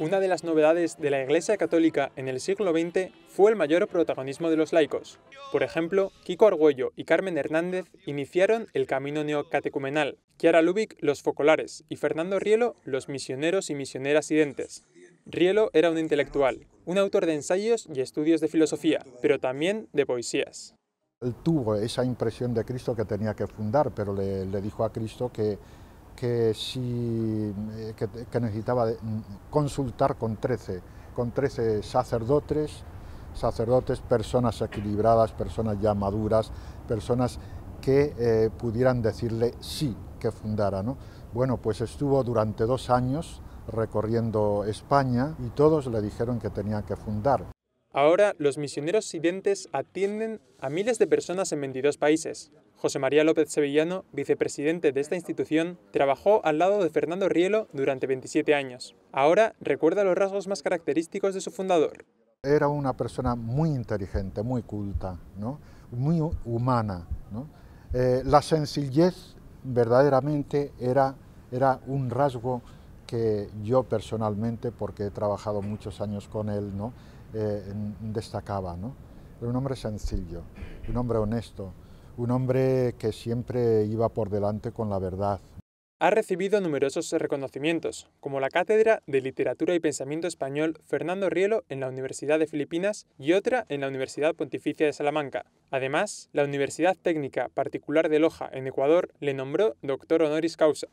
Una de las novedades de la Iglesia Católica en el siglo XX fue el mayor protagonismo de los laicos. Por ejemplo, Kiko Argüello y Carmen Hernández iniciaron el camino neocatecumenal, Kiara Lubic los focolares y Fernando Rielo los misioneros y misioneras identes. Rielo era un intelectual, un autor de ensayos y estudios de filosofía, pero también de poesías. tuvo esa impresión de Cristo que tenía que fundar, pero le dijo a Cristo que que, si, eh, necesitaba mm, consultar con 13, con 13 sacerdotes, sacerdotes, personas equilibradas, personas ya maduras, personas que eh, pudieran decirle sí que fundara. ¿no? Bueno, pues estuvo durante dos años recorriendo España y todos le dijeron que tenía que fundar. Ahora, los misioneros sidentes atienden a miles de personas en 22 países. José María López Sevillano, vicepresidente de esta institución, trabajó al lado de Fernando Rielo durante 27 años. Ahora recuerda los rasgos más característicos de su fundador. Era una persona muy inteligente, muy culta, muy humana. Eh, la sencillez verdaderamente era, un rasgo que yo personalmente, porque he trabajado muchos años con él, eh, destacaba. ¿no? Era un hombre sencillo, un hombre honesto, un hombre que siempre iba por delante con la verdad. Ha recibido numerosos reconocimientos, como la Cátedra de Literatura y Pensamiento Español Fernando Rielo en la Universidad de Filipinas y otra en la Universidad Pontificia de Salamanca. Además, la Universidad Técnica Particular de Loja, en Ecuador, le nombró doctor honoris causa.